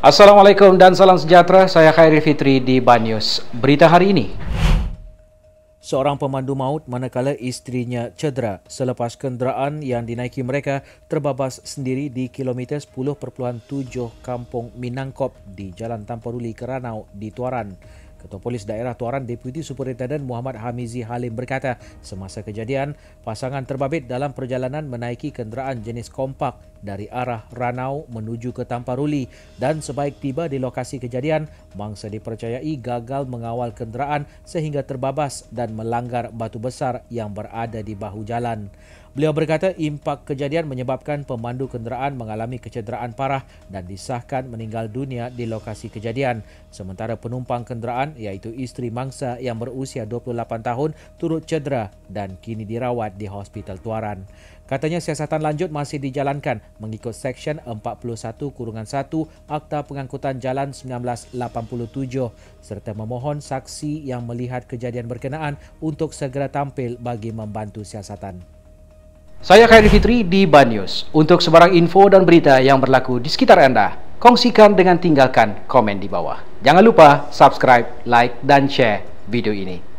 Assalamualaikum dan salam sejahtera. Saya Khairi Fitri di Banyus. Berita hari ini. Seorang pemandu maut manakala isterinya cedera selepas kenderaan yang dinaiki mereka terbabas sendiri di kilometer 10.7 Kampung Minangkop di Jalan Tamparuli Keranau di Tuaran. Ketua Polis Daerah Tuaran Deputi Superintenden Muhammad Hamizi Halim berkata, semasa kejadian, pasangan terbabit dalam perjalanan menaiki kenderaan jenis kompak dari arah Ranau menuju ke Tamparuli dan sebaik tiba di lokasi kejadian, mangsa dipercayai gagal mengawal kenderaan sehingga terbabas dan melanggar batu besar yang berada di bahu jalan. Beliau berkata impak kejadian menyebabkan pemandu kenderaan mengalami kecederaan parah dan disahkan meninggal dunia di lokasi kejadian. Sementara penumpang kenderaan iaitu isteri mangsa yang berusia 28 tahun turut cedera dan kini dirawat di Hospital Tuaran. Katanya siasatan lanjut masih dijalankan mengikut Seksyen 41-1 Akta Pengangkutan Jalan 1987 serta memohon saksi yang melihat kejadian berkenaan untuk segera tampil bagi membantu siasatan. Saya Khairi Fitri di Banyus. Untuk sebarang info dan berita yang berlaku di sekitar Anda, kongsikan dengan tinggalkan komen di bawah. Jangan lupa subscribe, like, dan share video ini.